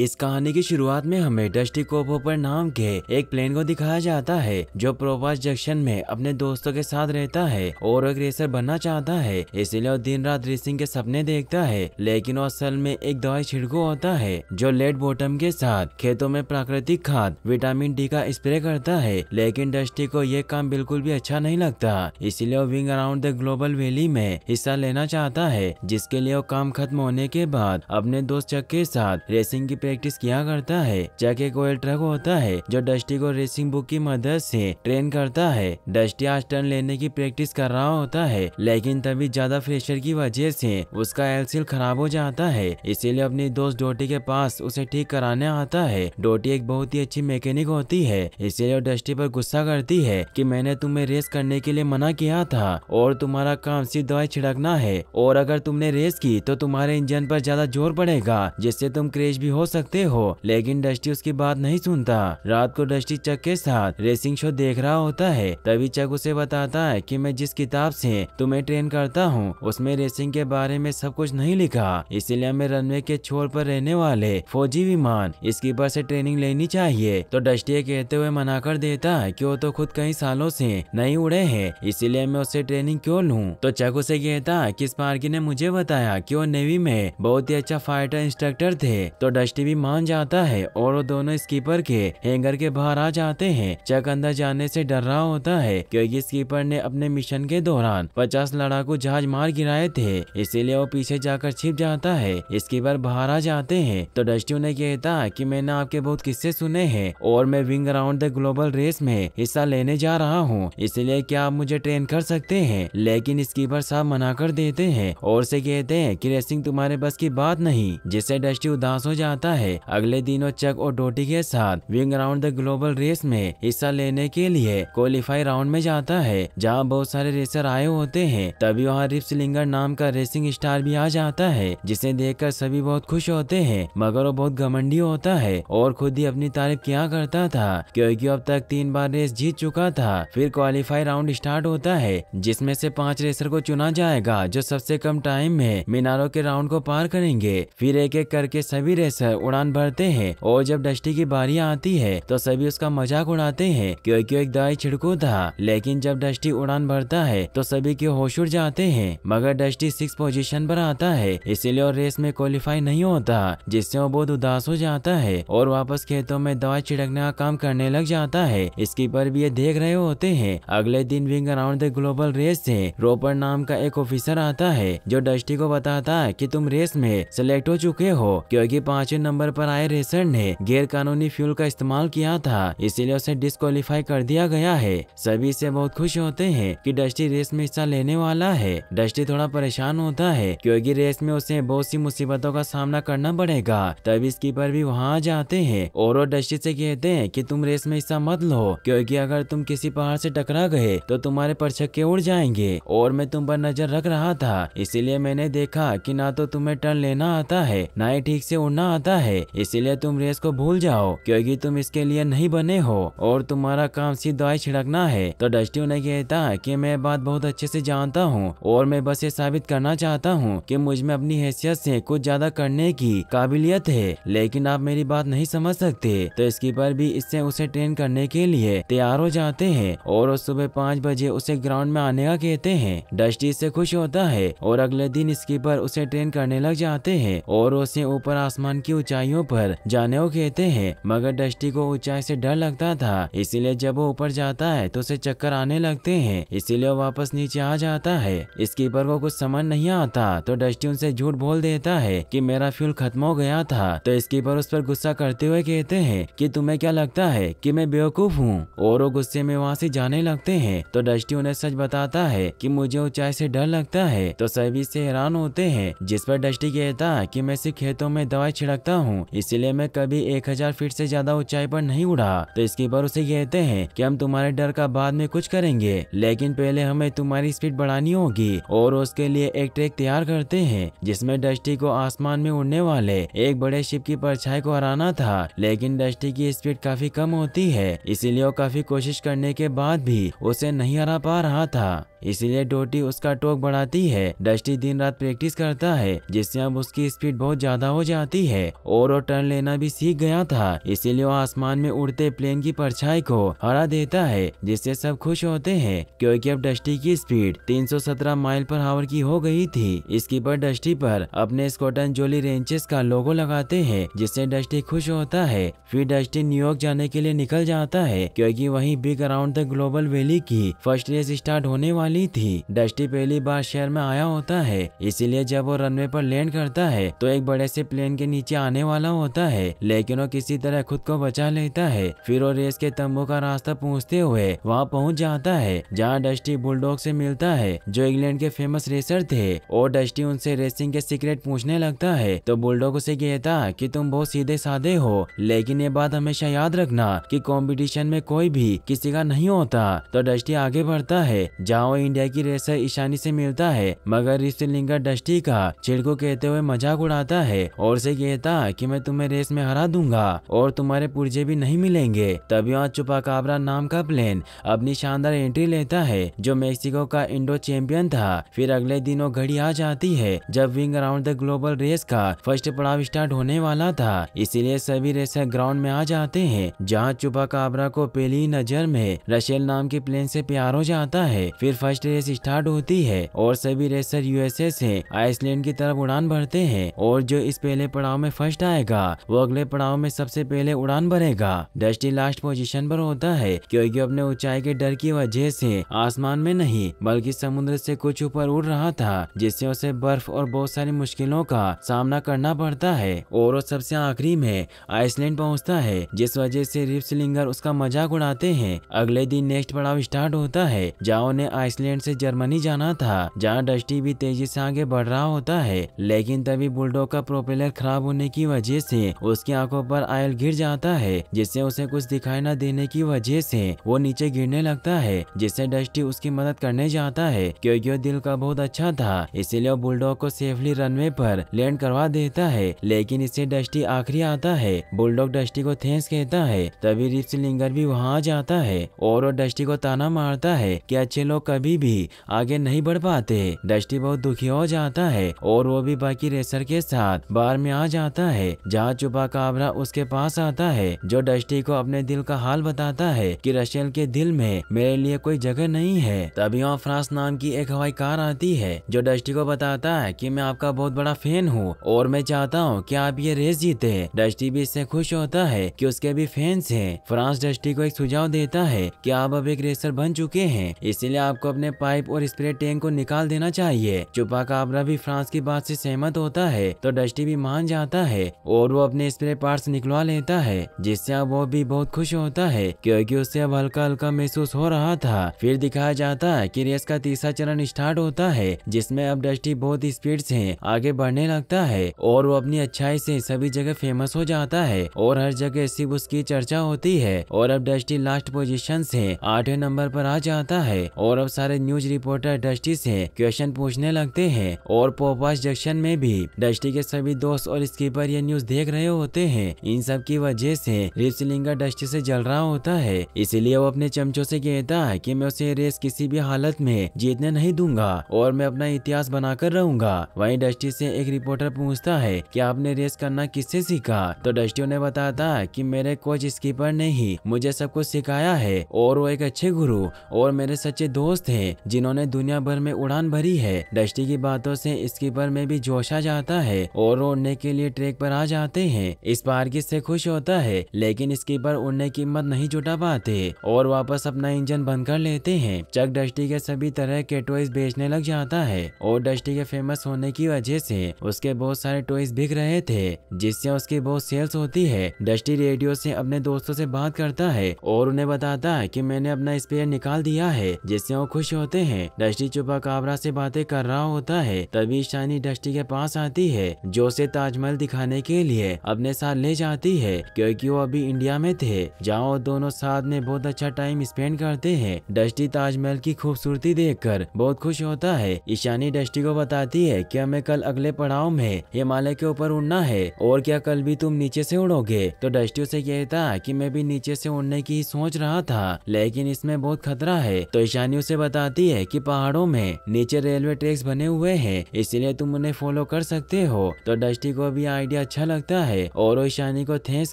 इस कहानी की शुरुआत में हमें डस्टी कोपोपर नाम के एक प्लेन को दिखाया जाता है जो प्रोपास जंक्शन में अपने दोस्तों के साथ रहता है और एक रेसर बनना चाहता है इसीलिए वो दिन रात रेसिंग के सपने देखता है लेकिन वो असल में एक दवाई छिड़को होता है जो लेड बोटम के साथ खेतों में प्राकृतिक खाद विटामिन डी का स्प्रे करता है लेकिन डस्टी को यह काम बिल्कुल भी अच्छा नहीं लगता इसलिए वो wing around the global valley में हिस्सा लेना चाहता है जिसके लिए वो काम खत्म होने के बाद अपने दोस्त चक के साथ रेसिंग की प्रैक्टिस किया करता है जैके को ट्रक होता है जो डस्टी को रेसिंग बुक की मदद से ट्रेन करता है डस्टी आज टर्न लेने की प्रैक्टिस कर रहा होता है लेकिन तभी ज्यादा प्रेशर की वजह से उसका एलसील खराब हो जाता है इसीलिए अपनी दोस्त डोटी के पास उसे ठीक कराने आता है डोटी एक बहुत ही अच्छी मैकेनिक होती है इसीलिए डस्टी पर गुस्सा करती है कि मैंने तुम्हें रेस करने के लिए मना किया था और तुम्हारा काम सिर्फ दवाई छिड़कना है और अगर तुमने रेस की तो तुम्हारे इंजन पर ज्यादा जोर पड़ेगा जिससे तुम क्रेश भी हो सकते हो लेकिन डस्टी उसकी बात नहीं सुनता रात को डस्टी चक के साथ रेसिंग शो देख रहा होता है तभी चक उसे बताता है कि मैं जिस किताब से तुम्हें ट्रेन करता हूँ उसमें रेसिंग के बारे में सब कुछ नहीं लिखा इसीलिए हमें रनवे के छोर पर रहने वाले फौजी विमान स्कीपर से ट्रेनिंग लेनी चाहिए तो डस्टी कहते हुए मना कर देता है की वो तो खुद कई सालों से नहीं उड़े है इसीलिए मैं उससे ट्रेनिंग क्यों लूँ तो चक उसे कहता की स्पार्की ने मुझे बताया की वो नेवी में बहुत ही अच्छा फाइटर इंस्ट्रक्टर थे तो डस्टी भी मान जाता है और वो दोनों स्कीपर के हैंगर के बाहर आ जाते हैं चक अंदर जाने से डर रहा होता है क्योंकि स्कीपर ने अपने मिशन के दौरान पचास लड़ाकू जहाज मार गिराए थे इसीलिए वो पीछे जाकर छिप जाता है स्कीपर बाहर आ जाते हैं तो डस्टी ने कहता की मैंने आपके बहुत किस्से सुने हैं और मैं wing round the global race में हिस्सा लेने जा रहा हूँ इसलिए क्या आप मुझे ट्रेन कर सकते हैं लेकिन स्कीपर साहब मना कर देते हैं और से कहते हैं कि रेसिंग तुम्हारे बस की बात नहीं जिससे डस्टी उदास हो जाता करता है अगले दिनों चक और डोटी के साथ wing round the global race में हिस्सा लेने के लिए क्वालिफाई राउंड में जाता है जहाँ बहुत सारे रेसर आए होते हैं तभी वहाँ रिप नाम का रेसिंग स्टार भी आ जाता है जिसे देख सभी बहुत खुश होते हैं मगर वो बहुत घमंडी होता है और खुद ही अपनी तारीफ किया करता था क्योंकि अब तक तीन बार रेस जीत चुका था फिर क्वालिफाई राउंड स्टार्ट होता है जिसमें से पांच रेसर को चुना जाएगा जो सबसे कम टाइम में मीनारों के राउंड को पार करेंगे फिर एक एक करके सभी रेसर उड़ान भरते हैं और जब डस्टी की बारी आती है तो सभी उसका मजाक उड़ाते हैं क्योंकि एक दवाई छिड़को था लेकिन जब डस्टी उड़ान भरता है तो सभी के होश उड़ जाते हैं मगर डस्टी सिक्स पोजीशन पर आता है इसीलिए और रेस में क्वालिफाई नहीं होता जिससे वो बहुत उदास हो जाता है और वापस खेतों में दवाई छिड़कने का काम करने लग जाता है इसकी पर भी ये देख रहे होते हैं अगले दिन wing around the global race से रोपर नाम का एक ऑफिसर आता है जो डस्टी को बताता है की तुम रेस में सिलेक्ट हो चुके हो क्योंकि पांचवें नंबर पर आए रेसर ने गैर कानूनी फ्यूल का इस्तेमाल किया था इसीलिए उसे डिस्कालीफाई कर दिया गया है सभी से बहुत खुश होते हैं कि डस्टी रेस में हिस्सा लेने वाला है डस्टी थोड़ा परेशान होता है क्योंकि रेस में उसे बहुत सी मुसीबतों का सामना करना पड़ेगा तभी स्कीपर भी वहाँ जाते हैं और वो डस्टी ऐसी कहते हैं की तुम रेस में हिस्सा मत लो क्यूँकी अगर तुम किसी पहाड़ ऐसी टकरा गए तो तुम्हारे छक्के उड़ जाएंगे और मैं तुम पर नजर रख रहा था इसीलिए मैंने देखा की ना तो तुम्हें टर्न लेना आता है ना ही ठीक से उड़ना आता है इसीलिए तुम रेस को भूल जाओ क्योंकि तुम इसके लिए नहीं बने हो और तुम्हारा काम सिर्फ दवाई छिड़कना है तो डस्टी ने कहता कि मैं बात बहुत अच्छे से जानता हूँ और मैं बस ये साबित करना चाहता हूँ कि मुझ में अपनी हैसियत से कुछ ज्यादा करने की काबिलियत है लेकिन आप मेरी बात नहीं समझ सकते तो स्कीपर भी इससे उसे ट्रेन करने के लिए तैयार हो जाते हैं और सुबह पाँच बजे उसे ग्राउंड में आने का कहते हैं डस्टी इससे खुश होता है और अगले दिन स्कीपर उसे ट्रेन करने लग जाते हैं और उसे ऊपर आसमान की ऊंचाइयों पर जाने को कहते हैं मगर डस्टी को ऊंचाई से डर लगता था इसीलिए जब वो ऊपर जाता है तो उसे चक्कर आने लगते हैं इसीलिए वो वापस नीचे आ जाता है स्कीपर को कुछ समझ नहीं आता तो डस्टी उनसे झूठ बोल देता है कि मेरा फ्यूल खत्म हो गया था तो स्कीपर उस पर गुस्सा करते हुए कहते हैं कि तुम्हें क्या लगता है कि मैं बेवकूफ हूँ और वो गुस्से में वहाँ से जाने लगते हैं तो डस्टी उन्हें सच बताता है कि मुझे ऊंचाई से डर लगता है तो सभी से हैरान होते हैं जिस पर डस्टी कहता है कि मैं सिर्फ खेतों में दवाई छिड़कता सकता हूँ इसीलिए मैं कभी एक हजार फीट ऐसी ज्यादा ऊंचाई पर नहीं उड़ा तो इसके पर उसे कहते हैं कि हम तुम्हारे डर का बाद में कुछ करेंगे लेकिन पहले हमें तुम्हारी स्पीड बढ़ानी होगी और उसके लिए एक ट्रैक तैयार करते हैं जिसमें डस्टी को आसमान में उड़ने वाले एक बड़े शिप की परछाई को हराना था लेकिन डस्टी की स्पीड काफी कम होती है इसीलिए वो काफी कोशिश करने के बाद भी उसे नहीं हरा पा रहा था इसीलिए डोटी उसका टोक बढ़ाती है डस्टी दिन रात प्रैक्टिस करता है जिससे अब उसकी स्पीड बहुत ज्यादा हो जाती है और, टर्न लेना भी सीख गया था इसीलिए वो आसमान में उड़ते प्लेन की परछाई को हरा देता है जिससे सब खुश होते हैं क्योंकि अब डस्टी की स्पीड 317 माइल पर आवर की हो गई थी इसकी पर डस्टी पर अपने स्कॉटन जोली रेंचेस का लोगो लगाते हैं जिससे डस्टी खुश होता है फिर डस्टी न्यूयॉर्क जाने के लिए निकल जाता है क्योंकि वही big around the global valley की फर्स्ट रेस स्टार्ट होने वाली थी डस्टी पहली बार शहर में आया होता है इसीलिए जब वो रनवे पर लैंड करता है तो एक बड़े से प्लेन के नीचे आने आने वाला होता है लेकिन वो किसी तरह खुद को बचा लेता है फिर वो रेस के तंबू का रास्ता पूछते हुए वहाँ पहुँच जाता है जहाँ डस्टी बुलडोग से मिलता है जो इंग्लैंड के फेमस रेसर थे और डस्टी उनसे रेसिंग के सीक्रेट पूछने लगता है तो बुलडोग उसे कहता कि तुम बहुत सीधे साधे हो लेकिन ये बात हमेशा याद रखना कि कंपटीशन में कोई भी किसी का नहीं होता तो डस्टी आगे बढ़ता है जहाँ वो इंडिया की रेसर ईशानी से मिलता है मगर लिंगर डस्टी का छिड़को कहते हुए मजाक उड़ाता है और उसे कहता था कि मैं तुम्हें रेस में हरा दूंगा और तुम्हारे पुर्जे भी नहीं मिलेंगे तभी वहाँ चुपाकाबरा नाम का प्लेन अपनी शानदार एंट्री लेता है जो मेक्सिको का इंडो चैंपियन था फिर अगले दिन वो घड़ी आ जाती है जब wing around the global race का फर्स्ट पड़ाव स्टार्ट होने वाला था इसीलिए सभी रेसर ग्राउंड में आ जाते हैं जहाँ चुपाकाबरा को पहली नजर में रशेल नाम की प्लेन से प्यार हो जाता है फिर फर्स्ट रेस स्टार्ट होती है और सभी रेसर यूएसए से आइसलैंड की तरफ उड़ान भरते हैं और जो इस पहले पड़ाव में फर्स्ट फर्स्ट आएगा वो अगले पड़ाव में सबसे पहले उड़ान भरेगा डस्टी लास्ट पोजीशन पर होता है क्योंकि अपने ऊंचाई के डर की वजह से आसमान में नहीं बल्कि समुद्र से कुछ ऊपर उड़ रहा था जिससे उसे बर्फ और बहुत सारी मुश्किलों का सामना करना पड़ता है और वो सबसे आखिरी में आइसलैंड पहुँचता है जिस वजह से सिलिंगर उसका मजाक उड़ाते हैं अगले दिन नेक्स्ट पड़ाव स्टार्ट होता है जहाँ उन्हें आइसलैंड से जर्मनी जाना था जहाँ डस्टी भी तेजी से आगे बढ़ रहा होता है लेकिन तभी बुलडोग का प्रोपेलर खराब होने की की वजह से उसकी आंखों पर आयल गिर जाता है जिससे उसे कुछ दिखाई न देने की वजह से वो नीचे गिरने लगता है जिससे डस्टी उसकी मदद करने जाता है क्योंकि वो दिल का बहुत अच्छा था इसीलिए वो बुलडॉग को सेफली रनवे पर लैंड करवा देता है लेकिन इससे डस्टी आखिरी आता है बुलडॉग डस्टी को थैंक्स कहता है तभी रिप्स लिंगर भी वहाँ आ जाता है और वो डस्टी को ताना मारता है की अच्छे लोग कभी भी आगे नहीं बढ़ पाते डस्टी बहुत दुखी हो जाता है और वो भी बाकी रेसर के साथ बार में आ जाता है है जहाँ चुपा काबरा उसके पास आता है जो डस्टी को अपने दिल का हाल बताता है कि रशियल के दिल में मेरे लिए कोई जगह नहीं है तभी वहाँ फ्रांस नाम की एक हवाई कार आती है जो डस्टी को बताता है कि मैं आपका बहुत बड़ा फैन हूँ और मैं चाहता हूँ कि आप ये रेस जीते डस्टी भी इससे खुश होता है कि उसके भी फैंस हैं फ्रांस डस्टी को एक सुझाव देता है कि आप अब एक रेसर बन चुके हैं इसीलिए आपको अपने पाइप और स्प्रे टैंक को निकाल देना चाहिए चुपा काबरा भी फ्रांस की बात से सहमत होता है तो डस्टी भी मान जाता है है और वो अपने स्प्रे पार्ट निकलवा लेता है जिससे अब वो भी बहुत खुश होता है क्योंकि उससे अब हल्का हल्का महसूस हो रहा था फिर दिखाया जाता है कि रेस का तीसरा चरण स्टार्ट होता है जिसमें अब डस्टी बहुत स्पीड से आगे बढ़ने लगता है और वो अपनी अच्छाई से सभी जगह फेमस हो जाता है और हर जगह सिर्फ उसकी चर्चा होती है और अब डस्टी लास्ट पोजीशन से आठवें नंबर पर आ जाता है और अब सारे न्यूज रिपोर्टर डस्टी से क्वेश्चन पूछने लगते हैं और पोपास जंक्शन में भी डस्टी के सभी दोस्त और स्कीपर पर यह न्यूज देख रहे होते हैं इन सब की वजह से रेपसिलिंगा डस्ट से जल रहा होता है इसीलिए वो अपने चमचों से कहता है कि मैं उसे रेस किसी भी हालत में जीतने नहीं दूंगा और मैं अपना इतिहास बनाकर रहूंगा वहीं डस्टी से एक रिपोर्टर पूछता है कि आपने रेस करना किससे सीखा तो डस्टी ने बताता है कि मेरे कोच स्कीपर ने ही मुझे सब कुछ सिखाया है और वो एक अच्छे गुरु और मेरे सच्चे दोस्त हैं जिन्होंने दुनिया भर में उड़ान भरी है डस्टी की बातों से स्कीपर में भी जोशा जाता है और उड़ने के लिए ट्रैक ट्रैक पर आ जाते हैं इस बार इससे खुश होता है लेकिन इसकी पर उड़ने की हिम्मत नहीं जुटा पाते और वापस अपना इंजन बंद कर लेते हैं चक डस्टी के सभी तरह के टॉयज बेचने लग जाता है और डस्टी के फेमस होने की वजह से उसके बहुत सारे टॉयज बिक रहे थे जिससे उसकी बहुत सेल्स होती है डस्टी रेडियो से अपने दोस्तों से बात करता है और उन्हें बताता है कि मैंने अपना स्पेयर निकाल दिया है जिससे वो खुश होते हैं डस्टी चुपा काबरा से बातें कर रहा होता है तभी शानी डस्टी के पास आती है जो उसे ताजमहल दिखाई दिखाने के लिए अपने साथ ले जाती है क्योंकि वो अभी इंडिया में थे जहाँ वो दोनों साथ में बहुत अच्छा टाइम स्पेंड करते हैं डस्टी ताजमहल की खूबसूरती देख बहुत खुश होता है ईशानी डस्टी को बताती है की हमें कल अगले पड़ाव में हिमालय के ऊपर उड़ना है और क्या कल भी तुम नीचे ऐसी उड़ोगे तो डस्टी उसे कहता की मैं भी नीचे ऐसी उड़ने की सोच रहा था लेकिन इसमें बहुत खतरा है तो ईशानी उसे बताती है कि पहाड़ों में नीचे रेलवे ट्रैक्स बने हुए हैं इसलिए तुम उन्हें फॉलो कर सकते हो तो डस्टी को भी आइडिया आइडिया अच्छा लगता है और वो शानी को थैंक्स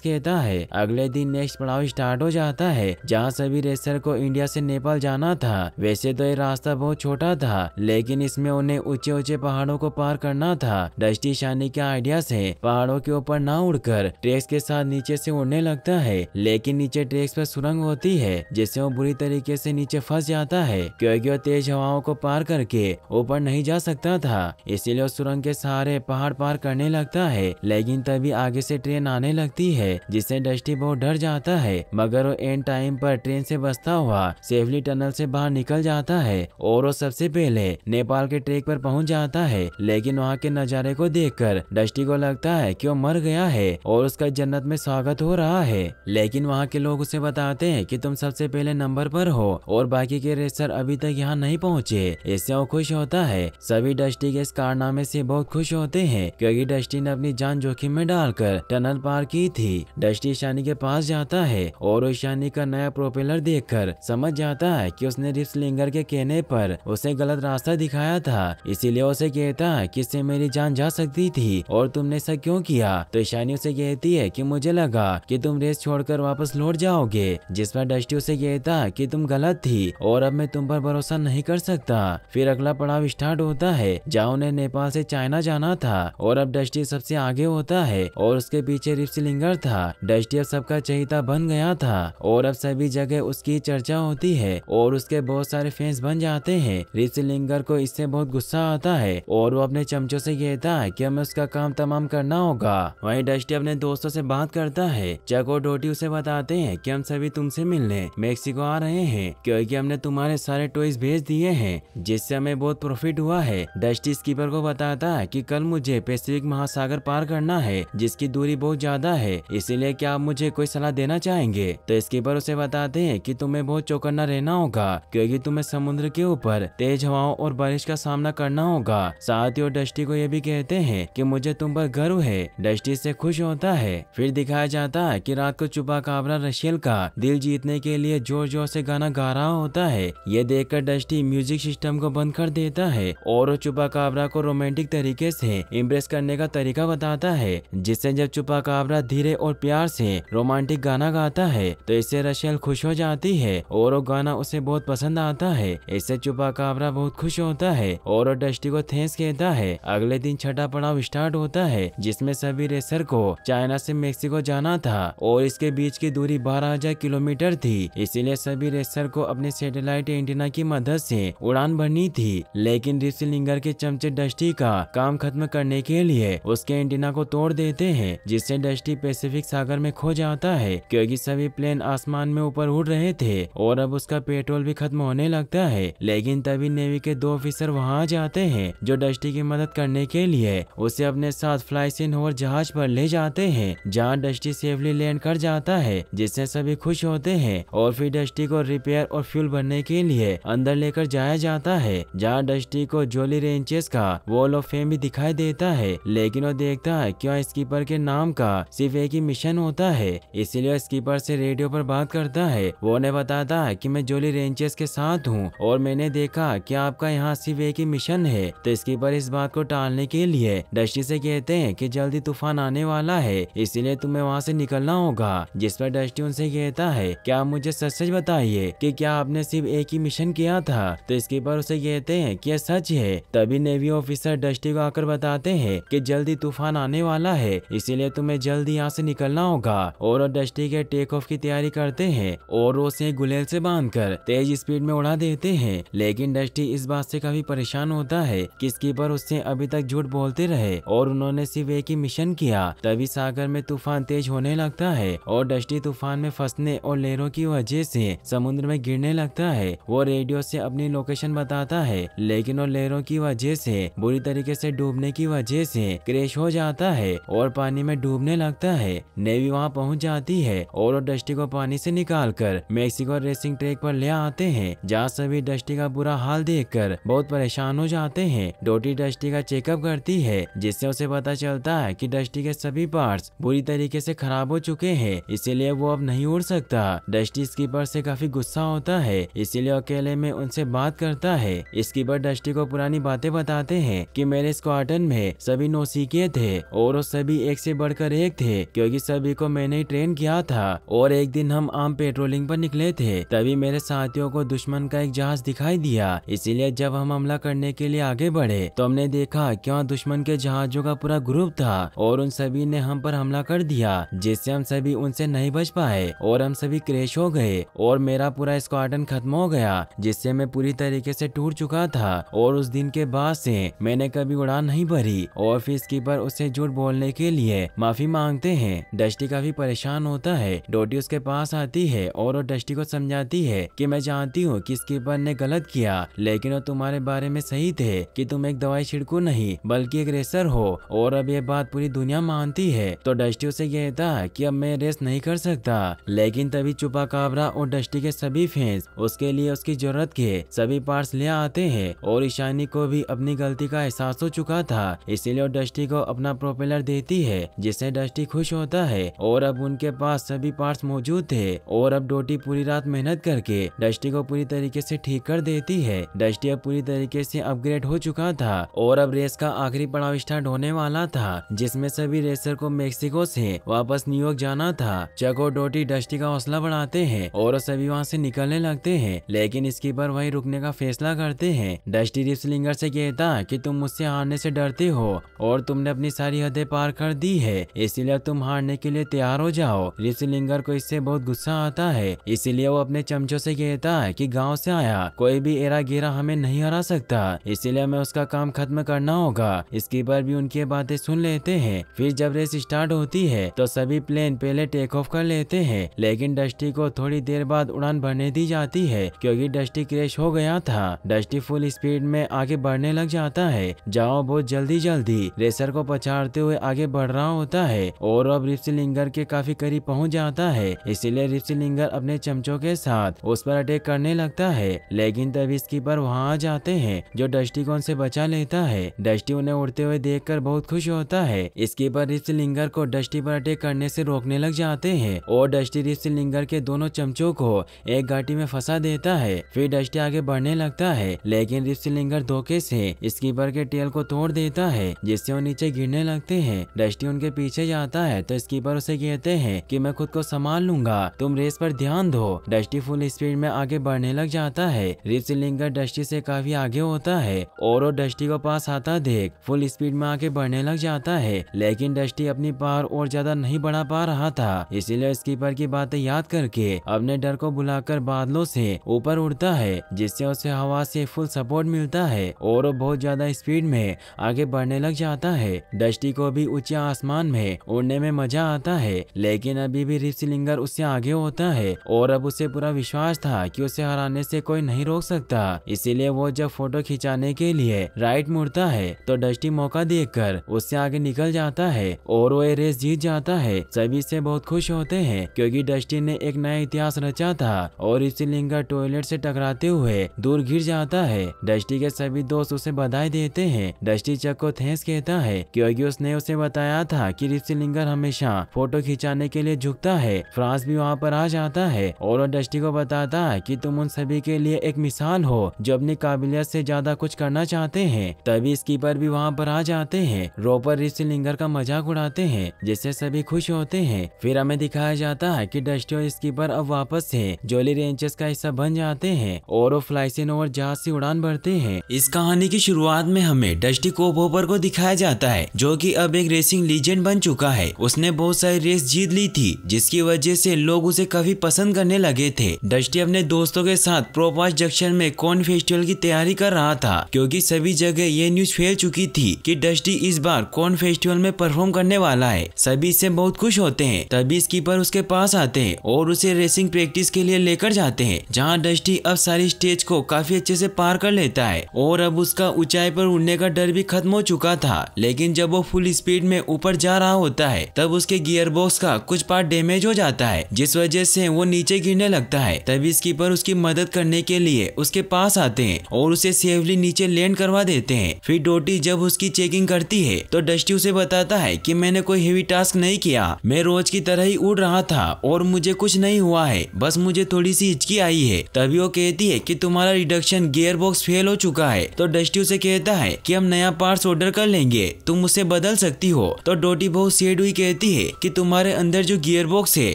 कहता है अगले दिन नेक्स्ट पड़ाव स्टार्ट हो जाता है जहाँ सभी रेसर को इंडिया से नेपाल जाना था वैसे तो ये रास्ता बहुत छोटा था लेकिन इसमें उन्हें ऊंचे ऊंचे पहाड़ों को पार करना था डस्टी शानी के आइडिया से पहाड़ों के ऊपर ना उड़कर ट्रैक्स के साथ नीचे से उड़ने लगता है लेकिन नीचे ट्रैक्स पर सुरंग होती है जिससे वो बुरी तरीके से नीचे फंस जाता है क्योंकि वो तेज हवाओं को पार करके ऊपर नहीं जा सकता था इसीलिए सुरंग के सहारे पहाड़ पार करने लगता है लेकिन तभी आगे से ट्रेन आने लगती है जिससे डस्टी बहुत डर जाता है मगर वो एंड टाइम पर ट्रेन से बसता हुआ सेफली टनल से बाहर निकल जाता है और वो सबसे पहले नेपाल के ट्रैक पर पहुंच जाता है लेकिन वहाँ के नज़ारे को कर डस्टी को लगता है की वो मर गया है और उसका जन्नत में स्वागत हो रहा है लेकिन वहाँ के लोग उसे बताते हैं की तुम सबसे पहले नंबर पर हो और बाकी के रेसर अभी तक यहाँ नहीं पहुँचे इससे वो खुश होता है सभी डस्टी के इस कारनामे से बहुत खुश होते हैं क्योंकि डस्टी ने अपनी जान जोखिम में डालकर टनल पार की थी डस्टी ईशानी के पास जाता है और ईशानी का नया प्रोपेलर देखकर समझ जाता है कि उसने रिप्सलिंगर के कहने पर उसे गलत रास्ता दिखाया था इसीलिए उसे कहता है कि इससे मेरी जान जा सकती थी और तुमने ऐसा क्यों किया तो ईशानी उसे कहती है की मुझे लगा कि तुम रेस छोड़कर वापस लौट जाओगे जिस पर डस्टी उसे कहता कि तुम गलत थी और अब मैं तुम पर भरोसा नहीं कर सकता फिर अगला पड़ाव स्टार्ट होता है जहाँ उन्हें नेपाल से चाइना जाना था और अब डस्टी सबसे आगे होता है और उसके पीछे रिप्सलिंगर था डस्टी अब सबका चहिता बन गया था और अब सभी जगह उसकी चर्चा होती है और उसके बहुत सारे फैंस बन जाते हैं रिप्सलिंगर को इससे बहुत गुस्सा आता है और वो अपने चमचों से कहता है कि हमें उसका काम तमाम करना होगा वही डस्टी अपने दोस्तों से बात करता है चक और डोटी उसे बताते हैं कि हम सभी तुमसे मिलने मेक्सिको आ रहे हैं क्योंकि हमने तुम्हारे सारे टॉयज भेज दिए हैं जिससे हमें बहुत प्रॉफिट हुआ है डस्टी स्कीपर को बताता है कि कल मुझे पैसिफिक महासागर पार करना है जिसकी दूरी बहुत ज्यादा है इसीलिए क्या आप मुझे कोई सलाह देना चाहेंगे तो इसके पर उसे बताते हैं कि तुम्हें बहुत चौकन्ना रहना होगा क्योंकि तुम्हें समुद्र के ऊपर तेज हवाओं और बारिश का सामना करना होगा साथ ही और डस्टी को यह भी कहते हैं कि मुझे तुम पर गर्व है डस्टी से खुश होता है फिर दिखाया जाता है कि रात को चुपा काबरा रशियल का दिल जीतने के लिए जोर जोर से गाना गा रहा होता है ये देखकर डस्टी म्यूजिक सिस्टम को बंद कर देता है और चुपा काबरा को रोमांटिक तरीके से इम्प्रेस करने का तरीका बताता गाता है जिससे जब चुपा काबरा धीरे और प्यार से रोमांटिक गाना गाता है तो इससे रशियल खुश हो जाती है और वो गाना उसे बहुत पसंद आता है इससे चुपा काबरा बहुत खुश होता है और वो डस्टी को थेस कहता है अगले दिन छठा पड़ाव स्टार्ट होता है जिसमे सभी रेसर को चाइना से मेक्सिको जाना था और इसके बीच की दूरी बारह हजार किलोमीटर थी इसीलिए सभी रेसर को अपने सैटेलाइट एंटीना की मदद ऐसी उड़ान भरनी थी लेकिन रिसलिंगर के चमचे डस्टी का काम खत्म करने के लिए उसके एंटीना सीमा को तोड़ देते हैं जिससे डस्टी पैसिफिक सागर में खो जाता है क्योंकि सभी प्लेन आसमान में ऊपर उड़ रहे थे और अब उसका पेट्रोल भी खत्म होने लगता है लेकिन तभी नेवी के दो ऑफिसर वहाँ जाते हैं जो डस्टी की मदद करने के लिए उसे अपने साथ फ्लाई और जहाज पर ले जाते हैं जहाँ डस्टी सेफली लैंड कर जाता है जिससे सभी खुश होते हैं और फिर डस्टी को रिपेयर और फ्यूल भरने के लिए अंदर लेकर जाया जाता है जहाँ डस्टी को Jolly Wrenches wall wall of फेम भी दिखाई देता है लेकिन वो देखता है क्यों स्कीपर के नाम का सिर्फ एक ही मिशन होता है इसीलिए स्कीपर से रेडियो पर बात करता है वो उन्हें बताता है कि मैं जोली रेंजर्स के साथ हूँ और मैंने देखा कि आपका यहाँ सिर्फ एक ही मिशन है तो स्कीपर इस बात को टालने के लिए डस्टी से कहते हैं कि जल्दी तूफान आने वाला है इसीलिए तुम्हें वहाँ से निकलना होगा जिस पर डस्टी उनसे कहता है क्या मुझे सच सच बताइए कि क्या आपने सिर्फ एक ही मिशन किया था तो स्कीपर उसे कहते हैं कि यह सच है तभी नेवी ऑफिसर डस्टी को आकर बताते हैं कि जल्दी तूफान आने आने वाला है इसीलिए तुम्हें जल्द यहाँ से निकलना होगा और डस्टी के टेक ऑफ की तैयारी करते हैं और उसे गुलेल से बांध कर तेज स्पीड में उड़ा देते हैं लेकिन डस्टी इस बात से काफी परेशान होता है कि स्कीपर उससे अभी तक झूठ बोलते रहे और उन्होंने सिर्फ एक ही मिशन किया तभी सागर में तूफान तेज होने लगता है और डस्टी तूफान में फंसने और लहरों की वजह से समुद्र में गिरने लगता है वो रेडियो से अपनी लोकेशन बताता है लेकिन वो लहरों की वजह से बुरी तरीके से डूबने की वजह से क्रेश हो जाता जाता है और पानी में डूबने लगता है नेवी वहाँ पहुँच जाती है और डस्टी को पानी से निकाल कर मेक्सिको रेसिंग ट्रैक पर ले आते हैं जहाँ सभी डस्टी का बुरा हाल देखकर बहुत परेशान हो जाते हैं डोटी डस्टी का चेकअप करती है जिससे उसे पता चलता है कि डस्टी के सभी पार्ट्स बुरी तरीके से खराब हो चुके हैं इसीलिए वो अब नहीं उड़ सकता डस्टी स्कीपर से काफी गुस्सा होता है इसीलिए अकेले में उनसे बात करता है स्कीपर डस्टी को पुरानी बातें बताते हैं कि मेरे स्क्वाटन में सभी नौसिखिए थे और वो सभी एक से बढ़कर एक थे क्योंकि सभी को मैंने ही ट्रेन किया था और एक दिन हम आम पेट्रोलिंग पर निकले थे तभी मेरे साथियों को दुश्मन का एक जहाज दिखाई दिया इसीलिए जब हम हमला करने के लिए आगे बढ़े तो हमने देखा क्यों दुश्मन के जहाजों का पूरा ग्रुप था और उन सभी ने हम पर हमला कर दिया जिससे हम सभी उनसे नहीं बच पाए और हम सभी क्रेश हो गए और मेरा पूरा स्क्वाडन खत्म हो गया जिससे मैं पूरी तरीके से टूट चुका था और उस दिन के बाद से मैंने कभी उड़ान नहीं भरी और फिर स्कीपर उसे जो झूठ बोलने के लिए माफी मांगते हैं डस्टी काफी परेशान होता है डोटी उसके पास आती है और वो डस्टी को समझाती है कि मैं जानती हूँ कि स्कीपर ने गलत किया लेकिन वो तुम्हारे बारे में सही थे कि तुम एक दवाई छिड़कू नहीं बल्कि एक रेसर हो और अब ये बात पूरी दुनिया मानती है तो डस्टी उसे कहता कि अब मैं रेस नहीं कर सकता लेकिन तभी चुपा काबरा और डस्टी के सभी फैंस उसके लिए उसकी जरूरत के सभी पार्ट ले आते हैं और ईशानी को भी अपनी गलती का एहसास हो चुका था इसीलिए डस्टी को अपना प्रोपेलर देती है जिससे डस्टी खुश होता है और अब उनके पास सभी पार्ट्स मौजूद थे और अब डोटी पूरी रात मेहनत करके डस्टी को पूरी तरीके से ठीक कर देती है डस्टी अब पूरी तरीके से अपग्रेड हो चुका था और अब रेस का आखिरी पड़ाव स्टार्ट होने वाला था जिसमे सभी रेसर को मेक्सिको से वापस न्यूयॉर्क जाना था चको डोटी डस्टी का हौसला बढ़ाते हैं और सभी वहाँ से निकलने लगते है लेकिन इसकी पर वही रुकने का फैसला करते हैं डस्टी रिप्सलिंगर से कहता कि तुम मुझसे हारने से डरते हो और तुमने अपनी सारी सारी हदें पार कर दी है इसीलिए तुम हारने के लिए तैयार हो जाओ रिसिलिंगर को इससे बहुत गुस्सा आता है इसीलिए वो अपने चमचों से कहता है कि गांव से आया कोई भी एरा गेरा हमें नहीं हरा सकता इसीलिए हमें उसका काम खत्म करना होगा स्कीपर भी उनकी बातें सुन लेते हैं फिर जब रेस स्टार्ट होती है तो सभी प्लेन पहले टेक ऑफ कर लेते हैं लेकिन डस्टी को थोड़ी देर बाद उड़ान भरने दी जाती है क्योंकि डस्टी क्रेश हो गया था डस्टी फुल स्पीड में आगे बढ़ने लग जाता है जाओ बहुत जल्दी जल्दी रेसर को पछाड़ उतारते हुए आगे बढ़ रहा होता है और अब रिप्सिलिंगर के काफी करीब पहुंच जाता है इसीलिए रिप्सिलिंगर अपने चमचों के साथ उस पर अटैक करने लगता है लेकिन तभी स्कीपर वहाँ आ जाते हैं जो डस्टिकोन से बचा लेता है डस्टी उन्हें उड़ते हुए देख बहुत खुश होता है स्कीपर रिप्सिलिंगर को डस्टी पर अटैक करने से रोकने लग जाते हैं और डस्टी रिप्सिलिंगर के दोनों चमचों को एक घाटी में फंसा देता है फिर डस्टी आगे बढ़ने लगता है लेकिन रिप्सिलिंगर धोखे से स्कीपर के टेल को तोड़ देता है जिससे वो नीचे गिरने लगते हैं डस्टी उनके पीछे जाता है तो स्कीपर उसे कहते हैं कि मैं खुद को संभाल लूंगा तुम रेस पर ध्यान दो डस्टी फुल स्पीड में आगे बढ़ने लग जाता है रिप सिलिंगर डस्टी से काफी आगे होता है और डस्टी को पास आता देख फुल स्पीड में आगे बढ़ने लग जाता है लेकिन डस्टी अपनी पार और ज्यादा नहीं बढ़ा पा रहा था इसीलिए स्कीपर की बातें याद करके अपने डर को बुलाकर बादलों से ऊपर उड़ता है जिससे उसे हवा से फुल सपोर्ट मिलता है और वो बहुत ज्यादा स्पीड में आगे बढ़ने लग जाता है डस्टी सृष्टि को भी ऊंचे आसमान में उड़ने में मजा आता है लेकिन अभी भी रिपसिलिंगर उससे आगे होता है और अब उसे पूरा विश्वास था कि उसे हराने से कोई नहीं रोक सकता इसीलिए वो जब फोटो खिंचाने के लिए राइट मुड़ता है तो डस्टी मौका देख उससे आगे निकल जाता है और वो रेस जीत जाता है सभी से बहुत खुश होते हैं क्योंकि डस्टी ने एक नया इतिहास रचा था और रिपसिलिंगर टॉयलेट से टकराते हुए दूर गिर जाता है डस्टी के सभी दोस्त उसे बधाई देते हैं डस्टी चक को थैंस कहता है क्योंकि उसने उसे बताया था कि रिप्सिलिंगर हमेशा फोटो खिंचाने के लिए झुकता है फ्रांस भी वहाँ पर आ जाता है और डस्टी को बताता है कि तुम उन सभी के लिए एक मिसाल हो जो अपनी काबिलियत से ज्यादा कुछ करना चाहते हैं तभी स्कीपर भी वहाँ पर आ जाते हैं रोपर रिप्सिलिंगर का मजाक उड़ाते हैं जिससे सभी खुश होते हैं फिर हमें दिखाया जाता है की डस्टी और स्कीपर अब वापस है जोली रेंचेस का हिस्सा बन जाते हैं और वो फ्लाइसिन और जहाज से उड़ान भरते हैं इस कहानी की शुरुआत में हमें डस्टी कोपोपर को दिखाया जाता है जो कि अब एक रेसिंग लीजेंड बन चुका है उसने बहुत सारी रेस जीत ली थी जिसकी वजह से लोग उसे काफी पसंद करने लगे थे डस्टी अपने दोस्तों के साथ प्रोपास जंक्शन में कॉर्न फेस्टिवल की तैयारी कर रहा था क्योंकि सभी जगह ये न्यूज फैल चुकी थी कि डस्टी इस बार कॉर्न फेस्टिवल में परफॉर्म करने वाला है सभी इससे बहुत खुश होते हैं तभी स्कीपर उसके पास आते हैं और उसे रेसिंग प्रैक्टिस के लिए लेकर जाते हैं जहाँ डस्टी अब सारी स्टेज को काफी अच्छे से पार कर लेता है और अब उसका ऊंचाई पर उड़ने का डर भी खत्म हो चुका था लेकिन जब वो फुल स्पीड में ऊपर जा रहा होता है तब उसके गियर बॉक्स का कुछ पार्ट डैमेज हो जाता है जिस वजह से वो नीचे गिरने लगता है तभी स्कीपर उसकी मदद करने के लिए उसके पास आते हैं और उसे सेफली नीचे लैंड करवा देते हैं फिर डोटी जब उसकी चेकिंग करती है तो डस्टी उसे बताता है की मैंने कोई हेवी टास्क नहीं किया मैं रोज की तरह ही उड़ रहा था और मुझे कुछ नहीं हुआ है बस मुझे थोड़ी सी हिचकी आई है तभी वो कहती है की तुम्हारा रिडक्शन गियर बॉक्स फेल हो चुका है तो डस्टी उसे कहता है की हम नया पार्ट ऑर्डर कर लेंगे तुम उसे बदल सकती हो तो डोटी बहु सेडुई कहती है कि तुम्हारे अंदर जो गियर बॉक्स है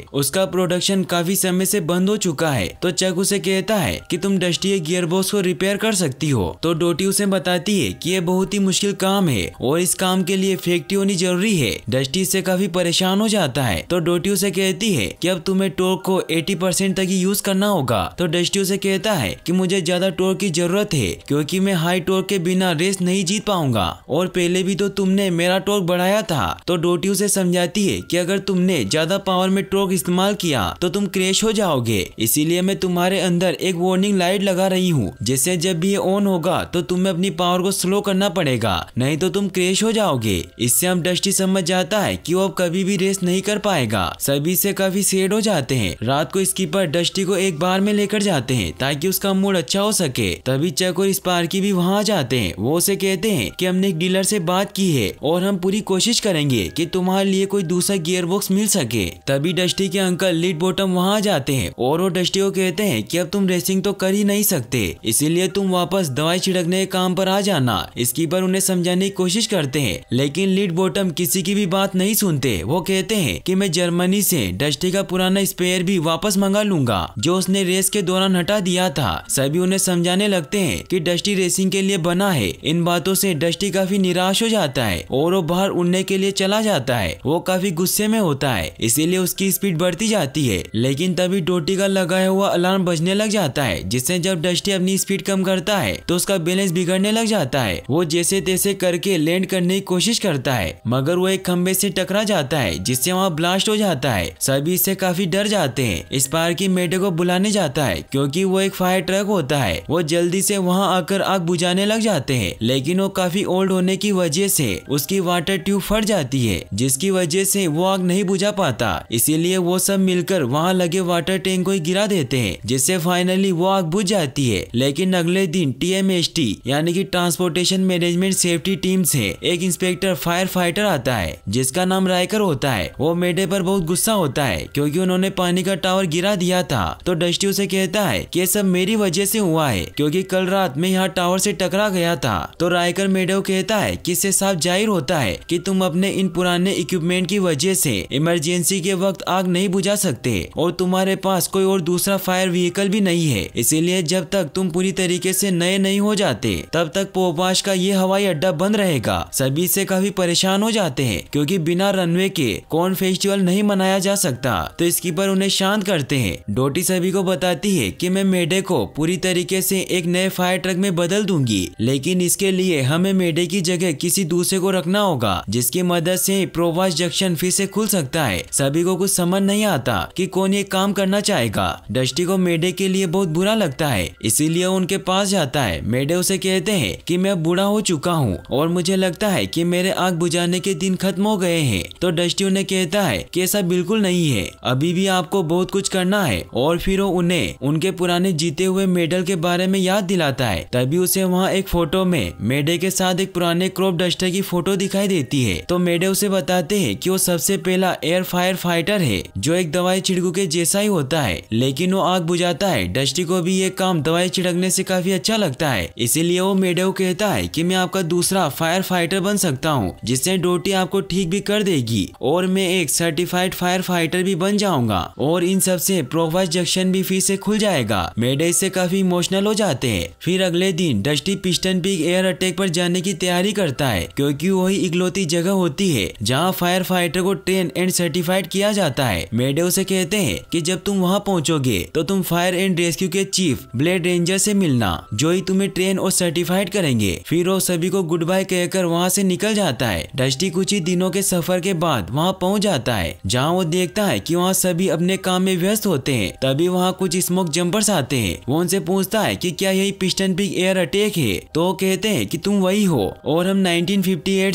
उसका प्रोडक्शन काफी समय से बंद हो चुका है तो चक उसे कहता है कि तुम डस्टी गियर बॉक्स को रिपेयर कर सकती हो तो डोटी उसे बताती है कि यह बहुत ही मुश्किल काम है और इस काम के लिए फैक्ट्री होनी जरूरी है डस्टी इससे काफी परेशान हो जाता है तो डोटी उसे कहती है की अब तुम्हें टोर्क को एटी परसेंट तक ही यूज करना होगा तो डस्टी उसे कहता है की मुझे ज्यादा टोर्क की जरूरत है क्यूँकी मैं हाई टोर्क के बिना रेस नहीं जीत पाऊंगा और पहले भी तो तुमने मेरा टॉर्क बढ़ाया था तो डोटी उसे समझाती है कि अगर तुमने ज्यादा पावर में टॉर्क इस्तेमाल किया तो तुम क्रेश हो जाओगे इसीलिए मैं तुम्हारे अंदर एक वार्निंग लाइट लगा रही हूँ जिससे जब भी ये ऑन होगा तो तुम्हें अपनी पावर को स्लो करना पड़ेगा नहीं तो तुम क्रेश हो जाओगे इससे अब डस्टी समझ जाता है की वो अब कभी भी रेस नहीं कर पाएगा सभी से काफी सेड हो जाते हैं रात को स्कीपर डस्टी को एक बार में लेकर जाते हैं ताकि उसका मूड अच्छा हो सके तभी चक और स्पार्की भी वहाँ जाते हैं वो उसे कहते हैं कि हमने एक डीलर से बात की है और और हम पूरी कोशिश करेंगे कि तुम्हारे लिए कोई दूसरा गियर बॉक्स मिल सके तभी डस्टी के अंकल लीड बॉटम वहाँ जाते हैं और वो डस्टी को कहते हैं कि अब तुम रेसिंग तो कर ही नहीं सकते इसीलिए तुम वापस दवाई छिड़कने के काम पर आ जाना इसकी पर उन्हें समझाने की कोशिश करते हैं लेकिन लीड बॉटम किसी की भी बात नहीं सुनते वो कहते हैं कि मैं जर्मनी से डस्टी का पुराना स्पेयर भी वापस मंगा लूंगा जो उसने रेस के दौरान हटा दिया था सभी उन्हें समझाने लगते है की डस्टी रेसिंग के लिए बना है इन बातों से डस्टी काफी निराश हो जाता है और और वो बाहर उड़ने के लिए चला जाता है वो काफी गुस्से में होता है इसीलिए उसकी स्पीड बढ़ती जाती है लेकिन तभी डोटी का लगाया हुआ अलार्म बजने लग जाता है जिससे जब डस्टी अपनी स्पीड कम करता है तो उसका बैलेंस बिगड़ने लग जाता है वो जैसे तैसे करके लैंड करने की कोशिश करता है मगर वो एक खम्बे से टकरा जाता है जिससे वहाँ ब्लास्ट हो जाता है सभी इससे काफी डर जाते हैं इस पार की मेटे को बुलाने जाता है क्योंकि वो एक फायर ट्रक होता है वो जल्दी से वहाँ आकर आग बुझाने लग जाते हैं लेकिन वो काफी ओल्ड होने की वजह से उसकी उसकी वाटर ट्यूब फट जाती है जिसकी वजह से वो आग नहीं बुझा पाता इसीलिए वो सब मिलकर वहाँ लगे वाटर टैंक को ही गिरा देते हैं जिससे फाइनली वो आग बुझ जाती है लेकिन अगले दिन टी यानी कि ट्रांसपोर्टेशन मैनेजमेंट सेफ्टी टीम से एक इंस्पेक्टर फायर फाइटर आता है जिसका नाम रायकर होता है वो मेडे पर बहुत गुस्सा होता है क्योंकि उन्होंने पानी का टावर गिरा दिया था तो डस्टी उसे कहता है की सब मेरी वजह से हुआ है क्योंकि कल रात में यहाँ टावर से टकरा गया था तो रायकर को कहता है कि इससे साफ जाहिर होता होता है कि तुम अपने इन पुराने इक्विपमेंट की वजह से इमरजेंसी के वक्त आग नहीं बुझा सकते और तुम्हारे पास कोई और दूसरा फायर व्हीकल भी नहीं है इसीलिए जब तक तुम पूरी तरीके से नए नहीं हो जाते तब तक पोपाश का ये हवाई अड्डा बंद रहेगा सभी से काफी परेशान हो जाते हैं क्योंकि बिना रनवे के कौन फेस्टिवल नहीं मनाया जा सकता तो इसकी पर उन्हें शांत करते हैं डोटी सभी को बताती है कि मैं मेडे को पूरी तरीके से एक नए फायर ट्रक में बदल दूंगी लेकिन इसके लिए हमें मेडे की जगह किसी दूसरे को रखना करना होगा जिसकी मदद ऐसी प्रोवास जंक्शन फिर ऐसी खुल सकता है सभी को कुछ समझ नहीं आता की कौन ये काम करना चाहेगा डस्टी को मेडे के लिए बहुत बुरा लगता है इसीलिए उनके पास जाता है मेडे उसे कहते हैं कि मैं बूढ़ा हो चुका हूँ और मुझे लगता है कि मेरे आग बुझाने के दिन खत्म हो गए हैं तो डस्टी उन्हें कहता है कि ऐसा बिल्कुल नहीं है अभी भी आपको बहुत कुछ करना है और फिर वो उन्हें उनके पुराने जीते हुए मेडल के बारे में याद दिलाता है तभी उसे वहाँ एक फोटो में मेडे के साथ एक पुराने क्रॉप डस्टर की फोटो दिखाई देती है तो मेडे उसे बताते हैं कि वो सबसे पहला एयर फायर फाइटर है जो एक दवाई छिड़कू के जैसा ही होता है लेकिन वो आग बुझाता है डस्टी को भी ये काम दवाई छिड़कने से काफी अच्छा लगता है इसीलिए वो मेडेव कहता है कि मैं आपका दूसरा फायर फाइटर बन सकता हूँ जिससे डोटी आपको ठीक भी कर देगी और मैं एक सर्टिफाइड फायर फाइटर भी बन जाऊंगा और इन सबसे प्रोफाइल जंक्शन भी फिर से खुल जाएगा मेडे इससे काफी इमोशनल हो जाते हैं फिर अगले दिन Dusty Piston Peak Air Attack पर जाने की तैयारी करता है क्योंकि वही बड़ी इकलौती जगह होती है जहाँ फायर फाइटर को ट्रेन एंड सर्टिफाइड किया जाता है मेडो उसे कहते हैं कि जब तुम वहाँ पहुँचोगे तो तुम फायर एंड रेस्क्यू के चीफ ब्लेड रेंजर से मिलना जो ही तुम्हें ट्रेन और सर्टिफाइड करेंगे फिर वो सभी को गुड बाय कहकर वहाँ से निकल जाता है डस्टी कुछ ही दिनों के सफर के बाद वहाँ पहुँच जाता है जहाँ वो देखता है की वहाँ सभी अपने काम में व्यस्त होते हैं तभी वहाँ कुछ स्मोक जम्पर्स आते हैं वो उनसे पूछता है की क्या यही पिस्टन पिक एयर अटैक है तो कहते हैं की तुम वही हो और हम नाइनटीन